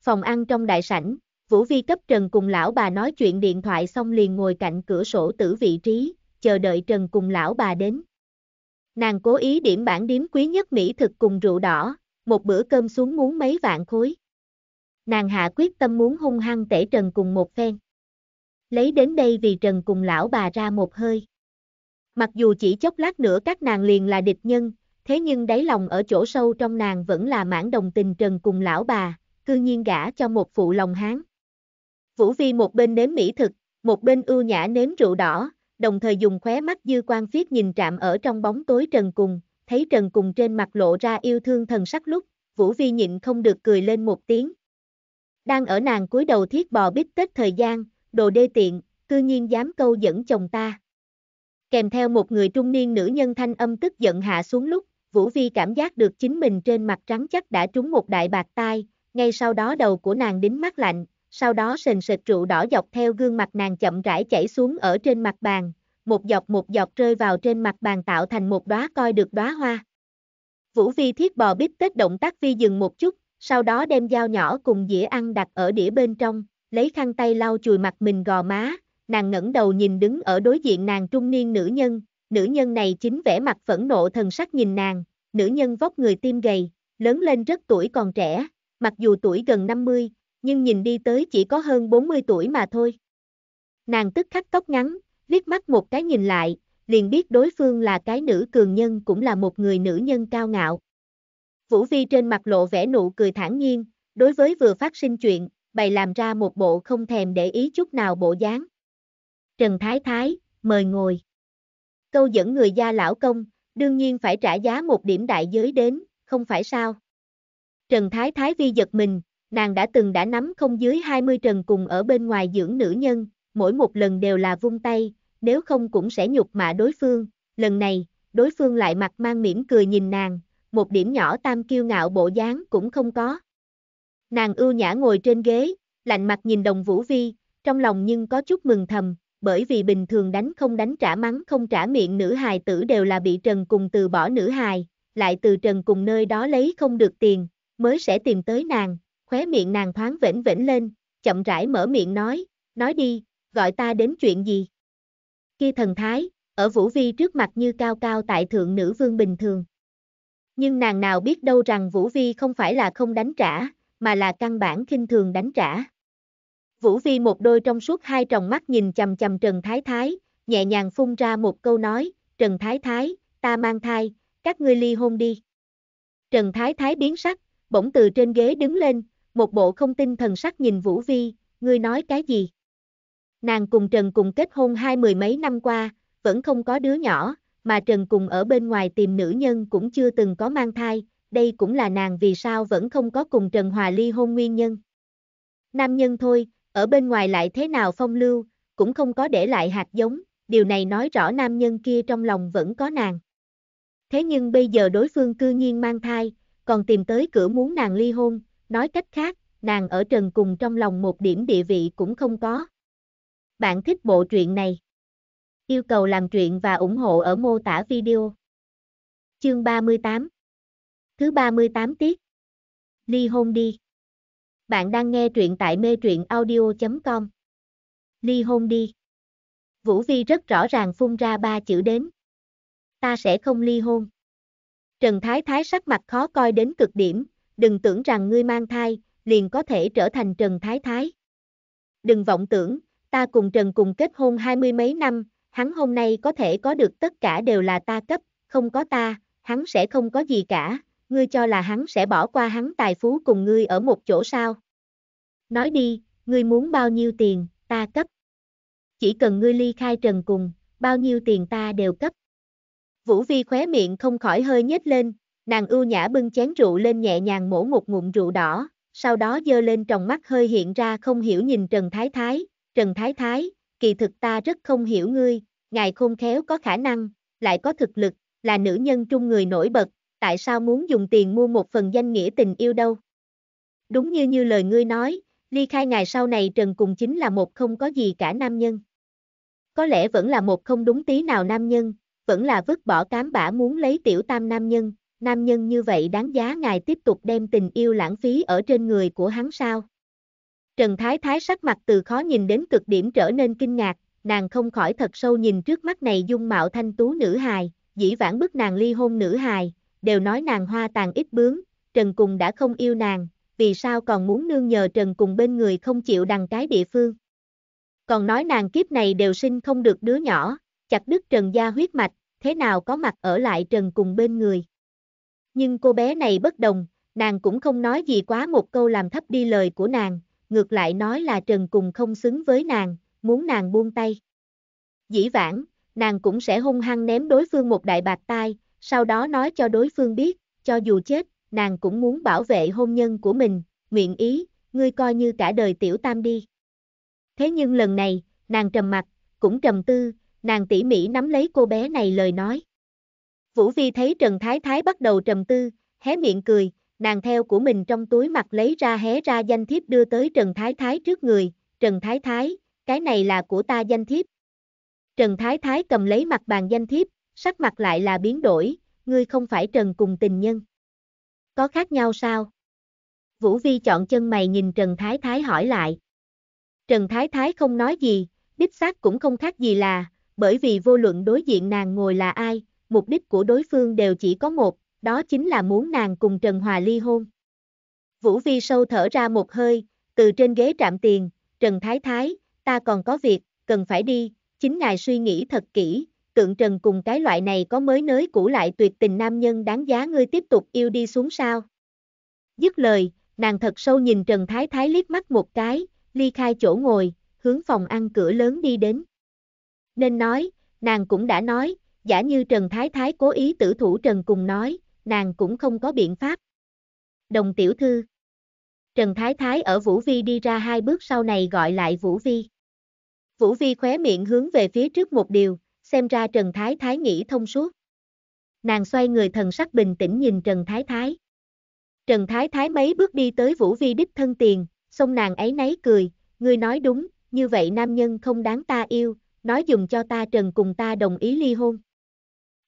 Phòng ăn trong đại sảnh, Vũ Vi cấp Trần cùng lão bà nói chuyện điện thoại xong liền ngồi cạnh cửa sổ tử vị trí, chờ đợi Trần cùng lão bà đến. Nàng cố ý điểm bản điếm quý nhất mỹ thực cùng rượu đỏ, một bữa cơm xuống muốn mấy vạn khối. Nàng hạ quyết tâm muốn hung hăng tể Trần cùng một phen. Lấy đến đây vì Trần cùng lão bà ra một hơi. Mặc dù chỉ chốc lát nữa các nàng liền là địch nhân, thế nhưng đáy lòng ở chỗ sâu trong nàng vẫn là mãn đồng tình trần cùng lão bà, cư nhiên gả cho một phụ lòng hán. Vũ Vi một bên nếm mỹ thực, một bên ưu nhã nếm rượu đỏ, đồng thời dùng khóe mắt dư quan viết nhìn trạm ở trong bóng tối trần cùng, thấy trần cùng trên mặt lộ ra yêu thương thần sắc lúc, Vũ Vi nhịn không được cười lên một tiếng. Đang ở nàng cúi đầu thiết bò bít tết thời gian, đồ đê tiện, cư nhiên dám câu dẫn chồng ta kèm theo một người trung niên nữ nhân thanh âm tức giận hạ xuống lúc, Vũ Vi cảm giác được chính mình trên mặt trắng chắc đã trúng một đại bạc tai, ngay sau đó đầu của nàng đính mắt lạnh, sau đó sền sệt rượu đỏ dọc theo gương mặt nàng chậm rãi chảy xuống ở trên mặt bàn, một dọc một dọc rơi vào trên mặt bàn tạo thành một đóa coi được đóa hoa. Vũ Vi thiết bò bít tết động tác vi dừng một chút, sau đó đem dao nhỏ cùng dĩa ăn đặt ở đĩa bên trong, lấy khăn tay lau chùi mặt mình gò má, nàng ngẩng đầu nhìn đứng ở đối diện nàng trung niên nữ nhân, nữ nhân này chính vẻ mặt phẫn nộ thần sắc nhìn nàng, nữ nhân vóc người tim gầy, lớn lên rất tuổi còn trẻ, mặc dù tuổi gần 50, nhưng nhìn đi tới chỉ có hơn 40 tuổi mà thôi. Nàng tức khắc tóc ngắn, liếc mắt một cái nhìn lại, liền biết đối phương là cái nữ cường nhân cũng là một người nữ nhân cao ngạo. Vũ Vi trên mặt lộ vẻ nụ cười thản nhiên, đối với vừa phát sinh chuyện, bày làm ra một bộ không thèm để ý chút nào bộ dáng. Trần Thái Thái, mời ngồi. Câu dẫn người gia lão công, đương nhiên phải trả giá một điểm đại giới đến, không phải sao? Trần Thái Thái vi giật mình, nàng đã từng đã nắm không dưới 20 trần cùng ở bên ngoài dưỡng nữ nhân, mỗi một lần đều là vung tay, nếu không cũng sẽ nhục mạ đối phương, lần này, đối phương lại mặt mang mỉm cười nhìn nàng, một điểm nhỏ tam kiêu ngạo bộ dáng cũng không có. Nàng ưu nhã ngồi trên ghế, lạnh mặt nhìn đồng Vũ Vi, trong lòng nhưng có chút mừng thầm, bởi vì bình thường đánh không đánh trả mắng không trả miệng nữ hài tử đều là bị Trần cùng từ bỏ nữ hài, lại từ Trần cùng nơi đó lấy không được tiền, mới sẽ tìm tới nàng, khóe miệng nàng thoáng vĩnh vĩnh lên, chậm rãi mở miệng nói, nói đi, gọi ta đến chuyện gì. Kia thần thái, ở Vũ Vi trước mặt như cao cao tại thượng nữ vương bình thường. Nhưng nàng nào biết đâu rằng Vũ Vi không phải là không đánh trả, mà là căn bản kinh thường đánh trả. Vũ Vi một đôi trong suốt hai tròng mắt nhìn chầm chầm Trần Thái Thái, nhẹ nhàng phun ra một câu nói, Trần Thái Thái, ta mang thai, các ngươi ly hôn đi. Trần Thái Thái biến sắc, bỗng từ trên ghế đứng lên, một bộ không tin thần sắc nhìn Vũ Vi, ngươi nói cái gì? Nàng cùng Trần cùng kết hôn hai mười mấy năm qua, vẫn không có đứa nhỏ, mà Trần cùng ở bên ngoài tìm nữ nhân cũng chưa từng có mang thai, đây cũng là nàng vì sao vẫn không có cùng Trần Hòa ly hôn nguyên nhân. Nam nhân thôi, ở bên ngoài lại thế nào phong lưu, cũng không có để lại hạt giống, điều này nói rõ nam nhân kia trong lòng vẫn có nàng. Thế nhưng bây giờ đối phương cư nhiên mang thai, còn tìm tới cửa muốn nàng ly hôn, nói cách khác, nàng ở trần cùng trong lòng một điểm địa vị cũng không có. Bạn thích bộ truyện này? Yêu cầu làm truyện và ủng hộ ở mô tả video. Chương 38 Thứ 38 tiết Ly hôn đi bạn đang nghe truyện tại mê truyện audio.com. Ly hôn đi. Vũ Vi rất rõ ràng phun ra ba chữ đến. Ta sẽ không ly hôn. Trần Thái Thái sắc mặt khó coi đến cực điểm, đừng tưởng rằng ngươi mang thai, liền có thể trở thành Trần Thái Thái. Đừng vọng tưởng, ta cùng Trần cùng kết hôn hai mươi mấy năm, hắn hôm nay có thể có được tất cả đều là ta cấp, không có ta, hắn sẽ không có gì cả, ngươi cho là hắn sẽ bỏ qua hắn tài phú cùng ngươi ở một chỗ sao? Nói đi, ngươi muốn bao nhiêu tiền, ta cấp. Chỉ cần ngươi ly khai trần cùng, bao nhiêu tiền ta đều cấp. Vũ Vi khóe miệng không khỏi hơi nhếch lên, nàng ưu nhã bưng chén rượu lên nhẹ nhàng mổ một ngụm rượu đỏ, sau đó dơ lên trong mắt hơi hiện ra không hiểu nhìn Trần Thái Thái, Trần Thái Thái, kỳ thực ta rất không hiểu ngươi, ngài khôn khéo có khả năng, lại có thực lực, là nữ nhân trung người nổi bật, tại sao muốn dùng tiền mua một phần danh nghĩa tình yêu đâu? Đúng như như lời ngươi nói, ly khai ngày sau này Trần Cùng chính là một không có gì cả nam nhân. Có lẽ vẫn là một không đúng tí nào nam nhân, vẫn là vứt bỏ cám bả muốn lấy tiểu tam nam nhân, nam nhân như vậy đáng giá ngài tiếp tục đem tình yêu lãng phí ở trên người của hắn sao? Trần Thái Thái sắc mặt từ khó nhìn đến cực điểm trở nên kinh ngạc, nàng không khỏi thật sâu nhìn trước mắt này dung mạo thanh tú nữ hài, dĩ vãng bức nàng ly hôn nữ hài, đều nói nàng hoa tàn ít bướng, Trần Cùng đã không yêu nàng, vì sao còn muốn nương nhờ Trần Cùng bên người không chịu đằng cái địa phương. Còn nói nàng kiếp này đều sinh không được đứa nhỏ, chặt đứt Trần gia huyết mạch, thế nào có mặt ở lại Trần Cùng bên người. Nhưng cô bé này bất đồng, nàng cũng không nói gì quá một câu làm thấp đi lời của nàng, ngược lại nói là Trần Cùng không xứng với nàng, muốn nàng buông tay. Dĩ vãng, nàng cũng sẽ hung hăng ném đối phương một đại bạc tai, sau đó nói cho đối phương biết, cho dù chết, nàng cũng muốn bảo vệ hôn nhân của mình, nguyện ý, ngươi coi như cả đời tiểu tam đi. Thế nhưng lần này, nàng trầm mặt, cũng trầm tư, nàng tỉ mỉ nắm lấy cô bé này lời nói. Vũ Vi thấy Trần Thái Thái bắt đầu trầm tư, hé miệng cười, nàng theo của mình trong túi mặt lấy ra hé ra danh thiếp đưa tới Trần Thái Thái trước người, Trần Thái Thái, cái này là của ta danh thiếp. Trần Thái Thái cầm lấy mặt bàn danh thiếp, sắc mặt lại là biến đổi, ngươi không phải Trần cùng tình nhân. Có khác nhau sao? Vũ Vi chọn chân mày nhìn Trần Thái Thái hỏi lại. Trần Thái Thái không nói gì, đích xác cũng không khác gì là, bởi vì vô luận đối diện nàng ngồi là ai, mục đích của đối phương đều chỉ có một, đó chính là muốn nàng cùng Trần Hòa ly hôn. Vũ Vi sâu thở ra một hơi, từ trên ghế trạm tiền, Trần Thái Thái, ta còn có việc, cần phải đi, chính ngài suy nghĩ thật kỹ, tượng trần cùng cái loại này có mới nới cũ lại tuyệt tình nam nhân đáng giá ngươi tiếp tục yêu đi xuống sao. Dứt lời, nàng thật sâu nhìn Trần Thái Thái liếc mắt một cái, ly khai chỗ ngồi, hướng phòng ăn cửa lớn đi đến. Nên nói, nàng cũng đã nói, giả như Trần Thái Thái cố ý tử thủ Trần cùng nói, nàng cũng không có biện pháp. Đồng tiểu thư Trần Thái Thái ở Vũ Vi đi ra hai bước sau này gọi lại Vũ Vi. Vũ Vi khóe miệng hướng về phía trước một điều, xem ra Trần Thái Thái nghĩ thông suốt. Nàng xoay người thần sắc bình tĩnh nhìn Trần Thái Thái. Trần Thái Thái mấy bước đi tới Vũ Vi đích thân tiền, xong nàng ấy nấy cười, ngươi nói đúng, như vậy nam nhân không đáng ta yêu, nói dùng cho ta Trần cùng ta đồng ý ly hôn.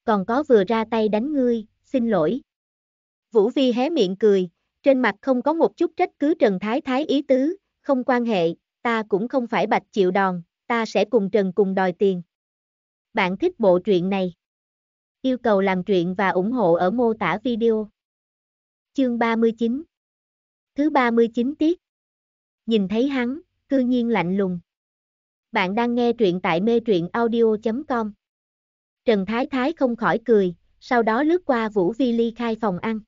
Còn có vừa ra tay đánh ngươi, xin lỗi. Vũ Vi hé miệng cười, trên mặt không có một chút trách cứ Trần Thái Thái ý tứ, không quan hệ, ta cũng không phải bạch chịu đòn, ta sẽ cùng Trần cùng đòi tiền. Bạn thích bộ truyện này? Yêu cầu làm truyện và ủng hộ ở mô tả video. Chương 39 Thứ 39 tiết Nhìn thấy hắn, cư nhiên lạnh lùng. Bạn đang nghe truyện tại mê truyện audio.com Trần Thái Thái không khỏi cười, sau đó lướt qua Vũ Vi Ly khai phòng ăn.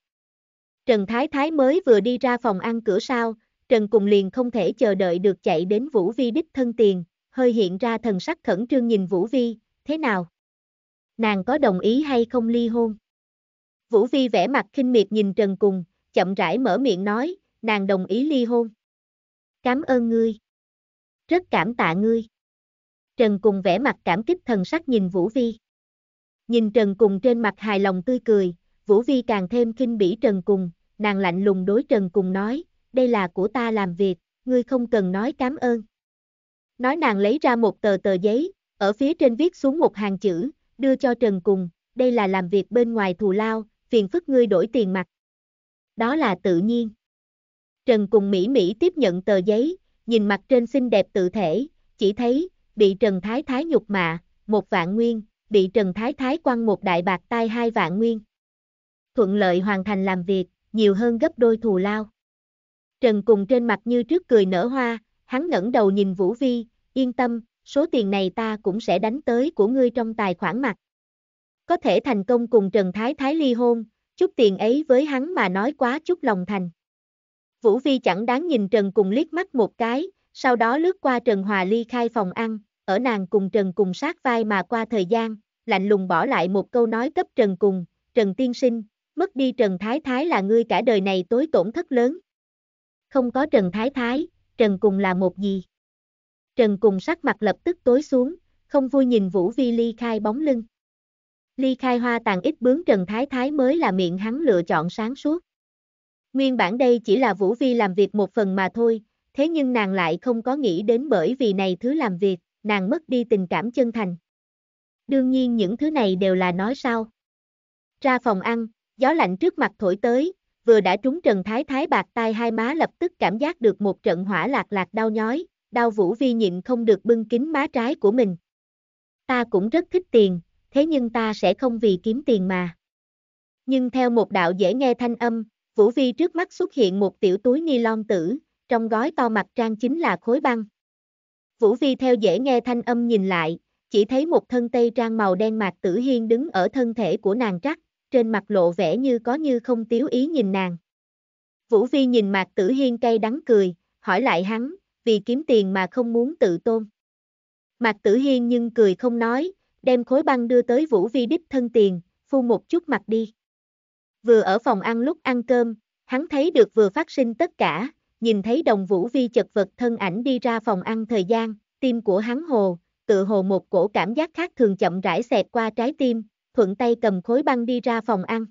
Trần Thái Thái mới vừa đi ra phòng ăn cửa sau, Trần Cùng liền không thể chờ đợi được chạy đến Vũ Vi đích thân tiền, hơi hiện ra thần sắc khẩn trương nhìn Vũ Vi, thế nào? Nàng có đồng ý hay không ly hôn? Vũ Vi vẻ mặt khinh miệt nhìn Trần Cùng, chậm rãi mở miệng nói, nàng đồng ý ly hôn. Cảm ơn ngươi. Rất cảm tạ ngươi. Trần Cùng vẻ mặt cảm kích thần sắc nhìn Vũ Vi. Nhìn Trần Cùng trên mặt hài lòng tươi cười, Vũ Vi càng thêm kinh bỉ Trần Cùng, nàng lạnh lùng đối Trần Cùng nói, đây là của ta làm việc, ngươi không cần nói cảm ơn. Nói nàng lấy ra một tờ tờ giấy, ở phía trên viết xuống một hàng chữ, đưa cho Trần Cùng, đây là làm việc bên ngoài thù lao, phiền phức ngươi đổi tiền mặt. Đó là tự nhiên. Trần Cùng Mỹ Mỹ tiếp nhận tờ giấy, nhìn mặt trên xinh đẹp tự thể, chỉ thấy, bị Trần Thái Thái nhục mạ, một vạn nguyên, bị Trần Thái Thái quăng một đại bạc tai hai vạn nguyên. Thuận lợi hoàn thành làm việc, nhiều hơn gấp đôi thù lao. Trần cùng trên mặt như trước cười nở hoa, hắn ngẩng đầu nhìn Vũ Vi, yên tâm, số tiền này ta cũng sẽ đánh tới của ngươi trong tài khoản mặt. Có thể thành công cùng Trần Thái Thái ly hôn, chút tiền ấy với hắn mà nói quá chút lòng thành. Vũ Vi chẳng đáng nhìn Trần cùng liếc mắt một cái, sau đó lướt qua Trần Hòa ly khai phòng ăn, ở nàng cùng Trần cùng sát vai mà qua thời gian, lạnh lùng bỏ lại một câu nói cấp Trần cùng, Trần tiên sinh, mất đi Trần Thái Thái là ngươi cả đời này tối tổn thất lớn. Không có Trần Thái Thái, Trần cùng là một gì? Trần cùng sắc mặt lập tức tối xuống, không vui nhìn Vũ Vi ly khai bóng lưng. Ly khai hoa tàn ít bướng Trần Thái Thái mới là miệng hắn lựa chọn sáng suốt. Nguyên bản đây chỉ là Vũ Vi làm việc một phần mà thôi, thế nhưng nàng lại không có nghĩ đến bởi vì này thứ làm việc, nàng mất đi tình cảm chân thành. Đương nhiên những thứ này đều là nói sao. Ra phòng ăn, gió lạnh trước mặt thổi tới, vừa đã trúng Trần Thái Thái bạc tai hai má lập tức cảm giác được một trận hỏa lạc lạc đau nhói, đao vũ vi nhịn không được bưng kính má trái của mình. Ta cũng rất thích tiền, thế nhưng ta sẽ không vì kiếm tiền mà. Nhưng theo một đạo dễ nghe thanh âm, Vũ Vi trước mắt xuất hiện một tiểu túi ni lon tử, trong gói to mặt trang chính là khối băng. Vũ Vi theo dễ nghe thanh âm nhìn lại, chỉ thấy một thân tây trang màu đen mạc tử hiên đứng ở thân thể của nàng trắc, trên mặt lộ vẻ như có như không tiếu ý nhìn nàng. Vũ Vi nhìn mạc tử hiên cay đắng cười, hỏi lại hắn, vì kiếm tiền mà không muốn tự tôn. Mạc Tử Hiên nhưng cười không nói, đem khối băng đưa tới Vũ Vi đích thân tiền, phu một chút mặt đi. Vừa ở phòng ăn lúc ăn cơm, hắn thấy được vừa phát sinh tất cả, nhìn thấy đồng Vũ Vi chật vật thân ảnh đi ra phòng ăn thời gian, tim của hắn hồ, tự hồ một cổ cảm giác khác thường chậm rãi xẹt qua trái tim, thuận tay cầm khối băng đi ra phòng ăn.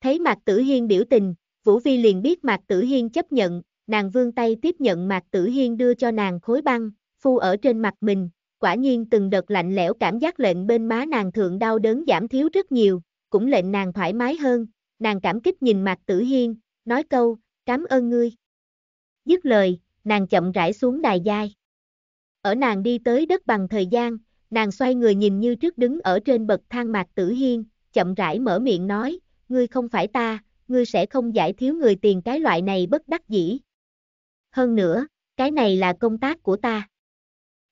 Thấy Mạc Tử Hiên biểu tình, Vũ Vi liền biết Mạc Tử Hiên chấp nhận, nàng vương tay tiếp nhận Mạc Tử Hiên đưa cho nàng khối băng, phu ở trên mặt mình, quả nhiên từng đợt lạnh lẽo cảm giác lệnh bên má nàng thượng đau đớn giảm thiếu rất nhiều, cũng lệnh nàng thoải mái hơn, nàng cảm kích nhìn Mạc Tử Hiên, nói câu, cảm ơn ngươi. Dứt lời, nàng chậm rãi xuống đài giai. Ở nàng đi tới đất bằng thời gian, nàng xoay người nhìn như trước đứng ở trên bậc thang Mạc Tử Hiên, chậm rãi mở miệng nói, ngươi không phải ta, ngươi sẽ không giải thiếu người tiền cái loại này bất đắc dĩ, hơn nữa, cái này là công tác của ta.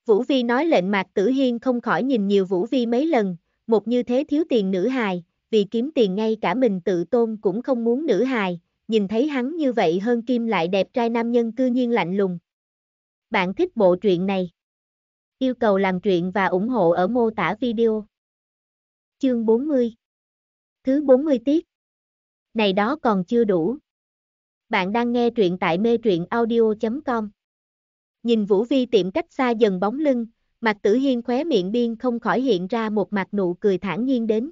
Vũ Vi nói lệnh Mạc Tử Hiên không khỏi nhìn nhiều Vũ Vi mấy lần, một như thế thiếu tiền nữ hài, vì kiếm tiền ngay cả mình tự tôn cũng không muốn nữ hài, nhìn thấy hắn như vậy hơn kim lại đẹp trai nam nhân cư nhiên lạnh lùng. Bạn thích bộ truyện này? Yêu cầu làm truyện và ủng hộ ở mô tả video. Chương 40 Thứ 40 tiết Này đó còn chưa đủ. Bạn đang nghe truyện tại mê truyện audio.com. Nhìn Vũ Vi tiệm cách xa dần bóng lưng, Mạc Tử Hiên khóe miệng biên không khỏi hiện ra một mặt nụ cười thản nhiên đến.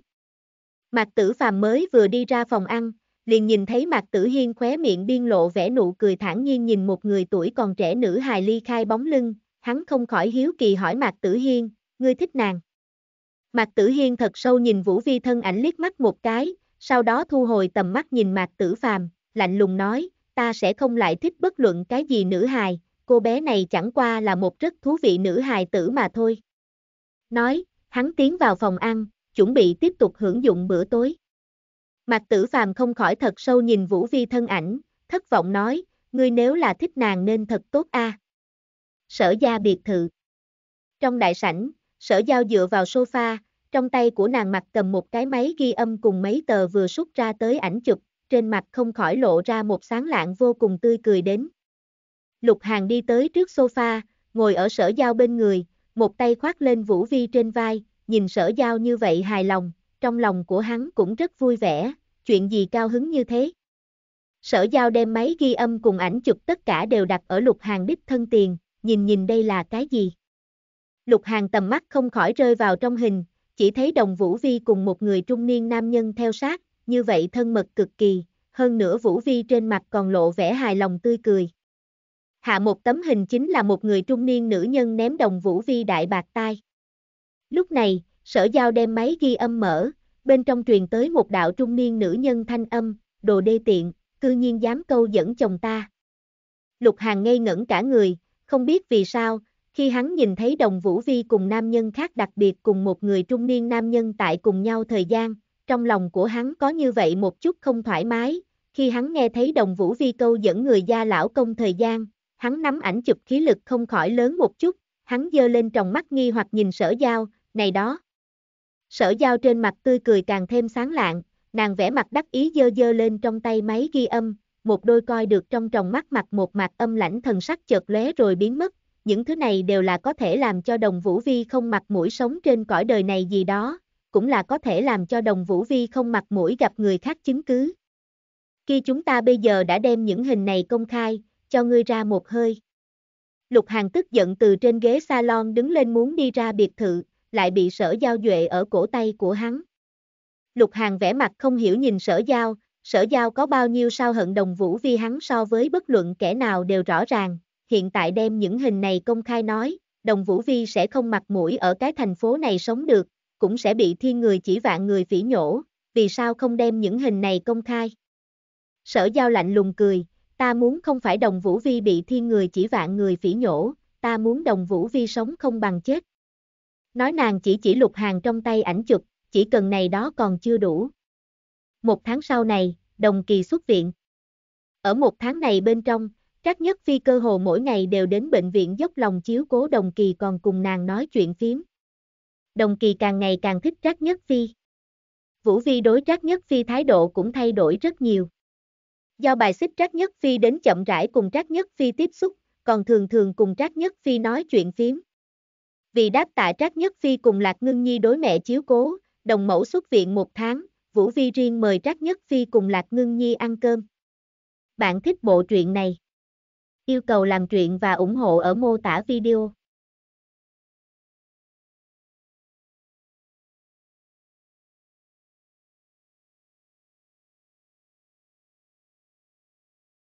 Mạc Tử Phàm mới vừa đi ra phòng ăn, liền nhìn thấy Mạc Tử Hiên khóe miệng biên lộ vẻ nụ cười thản nhiên nhìn một người tuổi còn trẻ nữ hài ly khai bóng lưng, hắn không khỏi hiếu kỳ hỏi Mạc Tử Hiên, ngươi thích nàng. Mạc Tử Hiên thật sâu nhìn Vũ Vi thân ảnh liếc mắt một cái, sau đó thu hồi tầm mắt nhìn Mạc Tử Phàm, lạnh lùng nói, ta sẽ không lại thích bất luận cái gì nữ hài, cô bé này chẳng qua là một rất thú vị nữ hài tử mà thôi. Nói, hắn tiến vào phòng ăn, chuẩn bị tiếp tục hưởng dụng bữa tối. Mặt tử phàm không khỏi thật sâu nhìn Vũ Vi thân ảnh, thất vọng nói, ngươi nếu là thích nàng nên thật tốt a. À. Sở gia biệt thự. Trong đại sảnh, sở giao dựa vào sofa, trong tay của nàng mặc cầm một cái máy ghi âm cùng mấy tờ vừa xuất ra tới ảnh chụp, trên mặt không khỏi lộ ra một sáng lạng vô cùng tươi cười đến. Lục Hàng đi tới trước sofa, ngồi ở sở giao bên người, một tay khoác lên Vũ Vi trên vai, nhìn sở giao như vậy hài lòng, trong lòng của hắn cũng rất vui vẻ, chuyện gì cao hứng như thế. Sở giao đem máy ghi âm cùng ảnh chụp tất cả đều đặt ở lục hàng đích thân tiền, nhìn nhìn đây là cái gì. Lục hàng tầm mắt không khỏi rơi vào trong hình, chỉ thấy đồng Vũ Vi cùng một người trung niên nam nhân theo sát, như vậy thân mật cực kỳ, hơn nữa Vũ Vi trên mặt còn lộ vẻ hài lòng tươi cười. Hạ một tấm hình chính là một người trung niên nữ nhân ném đồng Vũ Vi đại bạc tai. Lúc này, sở giao đem máy ghi âm mở, bên trong truyền tới một đạo trung niên nữ nhân thanh âm, đồ đê tiện, cư nhiên dám câu dẫn chồng ta. Lục Hàng ngây ngẩn cả người, không biết vì sao, khi hắn nhìn thấy đồng Vũ Vi cùng nam nhân khác đặc biệt cùng một người trung niên nam nhân tại cùng nhau thời gian, trong lòng của hắn có như vậy một chút không thoải mái, khi hắn nghe thấy đồng vũ vi câu dẫn người gia lão công thời gian, hắn nắm ảnh chụp khí lực không khỏi lớn một chút, hắn dơ lên tròng mắt nghi hoặc nhìn sở giao, này đó. Sở giao trên mặt tươi cười càng thêm sáng lạng, nàng vẽ mặt đắc ý dơ dơ lên trong tay máy ghi âm, một đôi coi được trong tròng mắt mặt một mặt âm lãnh thần sắc chợt lóe rồi biến mất, những thứ này đều là có thể làm cho đồng vũ vi không mặt mũi sống trên cõi đời này gì đó, cũng là có thể làm cho đồng Vũ Vi không mặt mũi gặp người khác chứng cứ. Khi chúng ta bây giờ đã đem những hình này công khai, cho ngươi ra một hơi. Lục Hàng tức giận từ trên ghế salon đứng lên muốn đi ra biệt thự, lại bị sở giao duệ ở cổ tay của hắn. Lục Hàng vẽ mặt không hiểu nhìn sở giao, sở giao có bao nhiêu sao hận đồng vũ vi hắn so với bất luận kẻ nào đều rõ ràng, hiện tại đem những hình này công khai nói, đồng vũ vi sẽ không mặt mũi ở cái thành phố này sống được, cũng sẽ bị thiên người chỉ vạn người phỉ nhổ, vì sao không đem những hình này công khai. Sở giao lạnh lùng cười, ta muốn không phải đồng vũ vi bị thiên người chỉ vạn người phỉ nhổ, ta muốn đồng vũ vi sống không bằng chết. Nói nàng chỉ chỉ lục hàng trong tay ảnh chụp, chỉ cần này đó còn chưa đủ. Một tháng sau này, đồng kỳ xuất viện. Ở một tháng này bên trong, Trác Nhất Phi cơ hồ mỗi ngày đều đến bệnh viện dốc lòng chiếu cố đồng kỳ còn cùng nàng nói chuyện phím, đồng kỳ càng ngày càng thích Trác Nhất Phi. Vũ Vi đối Trác Nhất Phi thái độ cũng thay đổi rất nhiều. Do bài xích Trác Nhất Phi đến chậm rãi cùng Trác Nhất Phi tiếp xúc, còn thường thường cùng Trác Nhất Phi nói chuyện phím. Vì đáp tạ Trác Nhất Phi cùng Lạc Ngưng Nhi đối mẹ chiếu cố, đồng mẫu xuất viện một tháng, Vũ Vi riêng mời Trác Nhất Phi cùng Lạc Ngưng Nhi ăn cơm. Bạn thích bộ truyện này? Yêu cầu làm truyện và ủng hộ ở mô tả video.